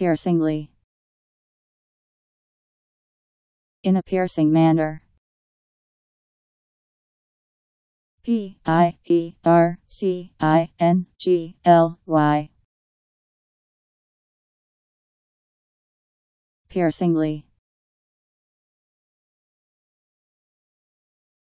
piercingly. In a piercing manner. P I E R C I N G L Y. Piercingly.